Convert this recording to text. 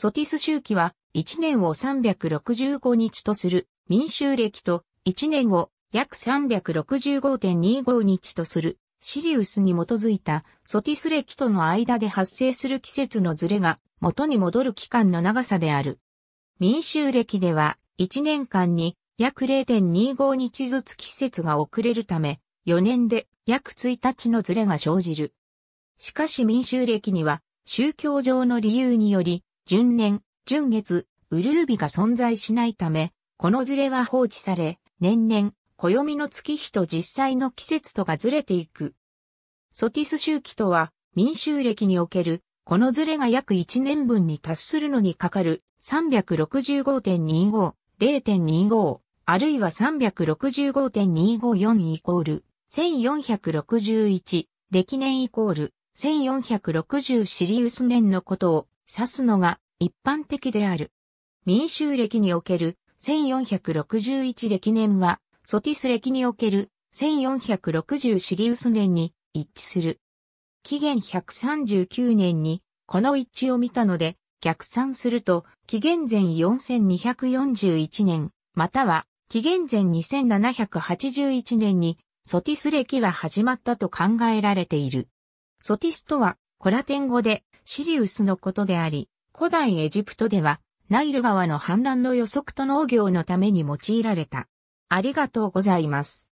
ソティス周期は1年を365日とする民衆歴と1年を約365.25日とするシリウスに基づいたソティス歴との間で発生する季節のズレが元に戻る期間の長さである。民衆歴では1年間に約0.25日ずつ季節が遅れるため4年で約1日のズレが生じる。しかし民衆歴には宗教上の理由により順年、順月、ウルービが存在しないため、このズレは放置され、年々、暦の月日と実際の季節とがずれていく。ソティス周期とは、民衆歴における、このズレが約1年分に達するのにかかる365.25、0.25、あるいは365.254イコール、1461、歴年イコール、1460シリウス年のことを、指すのが一般的である。民衆歴における1461歴年は、ソティス歴における1460シリウス年に一致する。紀元139年にこの一致を見たので、逆算すると、紀元前4241年、または紀元前2781年にソティス歴は始まったと考えられている。ソティスとは、コラテン語でシリウスのことであり、古代エジプトでは、ナイル川の氾濫の予測と農業のために用いられた。ありがとうございます。